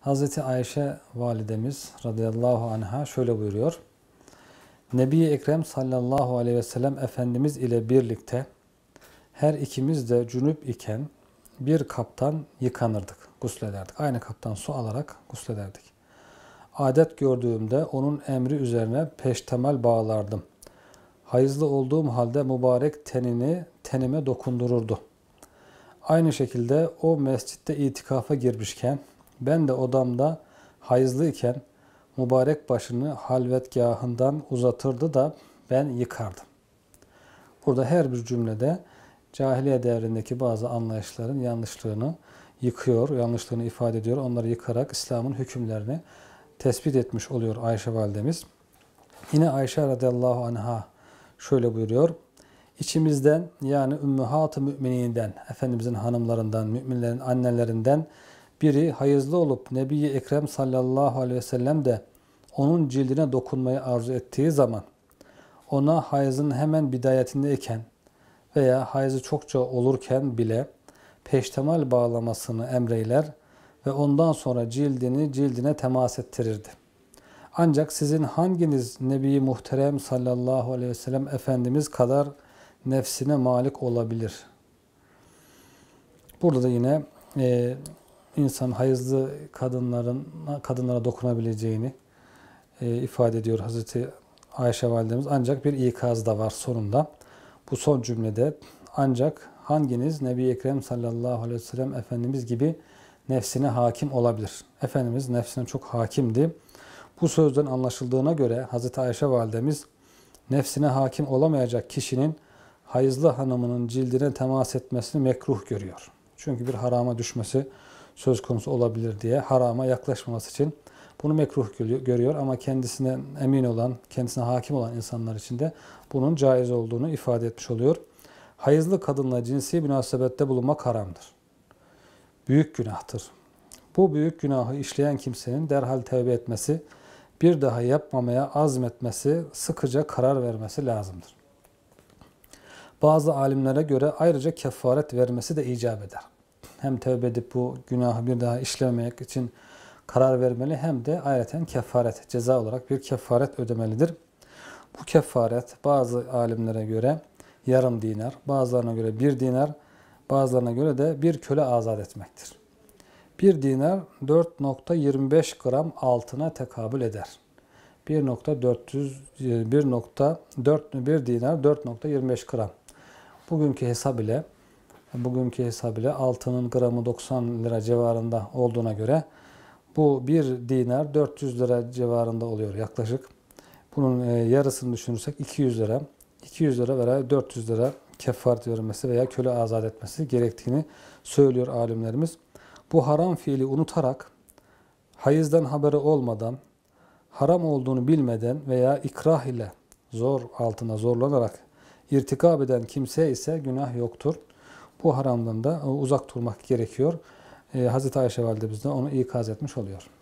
Hazreti Ayşe validemiz radıyallahu anha şöyle buyuruyor. Nebi Ekrem sallallahu aleyhi ve sellem Efendimiz ile birlikte her ikimiz de cünüp iken bir kaptan yıkanırdık, guslederdik. Aynı kaptan su alarak guslederdik. Adet gördüğümde onun emri üzerine peştemal bağlardım. Hayızlı olduğum halde mübarek tenini tenime dokundururdu. Aynı şekilde o mescitte itikafa girmişken ben de odamda hayızlıyken mübarek başını halvetgahından uzatırdı da ben yıkardım. Burada her bir cümlede cahiliye devrindeki bazı anlayışların yanlışlığını yıkıyor, yanlışlığını ifade ediyor. Onları yıkarak İslam'ın hükümlerini tespit etmiş oluyor Ayşe validemiz. Yine Ayşe radıyallahu anha şöyle buyuruyor. İçimizden yani Ümmühat-ı Mümininden, Efendimizin hanımlarından, müminlerin annelerinden biri hayızlı olup Nebi-i Ekrem sallallahu aleyhi ve sellem de onun cildine dokunmayı arzu ettiği zaman ona hayızın hemen bidayetindeyken veya hayızı çokça olurken bile peştemal bağlamasını emreyler ve ondan sonra cildini cildine temas ettirirdi. Ancak sizin hanginiz Nebi Muhterem sallallahu aleyhi ve sellem Efendimiz kadar nefsine malik olabilir? Burada da yine e, insan hayızlı kadınların kadınlara dokunabileceğini e, ifade ediyor Hazreti Ayşe validemiz. Ancak bir ikaz da var sonunda. Bu son cümlede ancak hanginiz Nebi Ekrem sallallahu aleyhi ve sellem Efendimiz gibi nefsine hakim olabilir. Efendimiz nefsine çok hakimdi. Bu sözden anlaşıldığına göre Hazreti Ayşe validemiz nefsine hakim olamayacak kişinin hayızlı hanımının cildine temas etmesini mekruh görüyor. Çünkü bir harama düşmesi söz konusu olabilir diye harama yaklaşmaması için bunu mekruh görüyor ama kendisine emin olan, kendisine hakim olan insanlar için de bunun caiz olduğunu ifade etmiş oluyor. Hayızlı kadınla cinsi münasebette bulunmak haramdır. Büyük günahtır. Bu büyük günahı işleyen kimsenin derhal tevbe etmesi, bir daha yapmamaya azmetmesi, sıkıca karar vermesi lazımdır. Bazı alimlere göre ayrıca kefaret vermesi de icap eder hem tövbe edip bu günahı bir daha işlememek için karar vermeli hem de ayrıca kefaret, ceza olarak bir kefaret ödemelidir. Bu kefaret bazı alimlere göre yarım dinar, bazılarına göre bir dinar, bazılarına göre de bir köle azat etmektir. Bir dinar 4.25 gram altına tekabül eder. 1.400 1.4 1 dinar 4.25 gram. Bugünkü hesap ile bugünkü ile altının gramı 90 lira civarında olduğuna göre bu bir dinar 400 lira civarında oluyor yaklaşık. Bunun e, yarısını düşünürsek 200 lira. 200 lira veya 400 lira kefaret vermesi veya köle azat etmesi gerektiğini söylüyor alimlerimiz. Bu haram fiili unutarak, hayızdan haberi olmadan, haram olduğunu bilmeden veya ikrah ile zor altına zorlanarak irtikab eden kimse ise günah yoktur.'' bu haramdan da e, uzak durmak gerekiyor. E, Hazreti Ayşe validemiz de onu ikaz etmiş oluyor.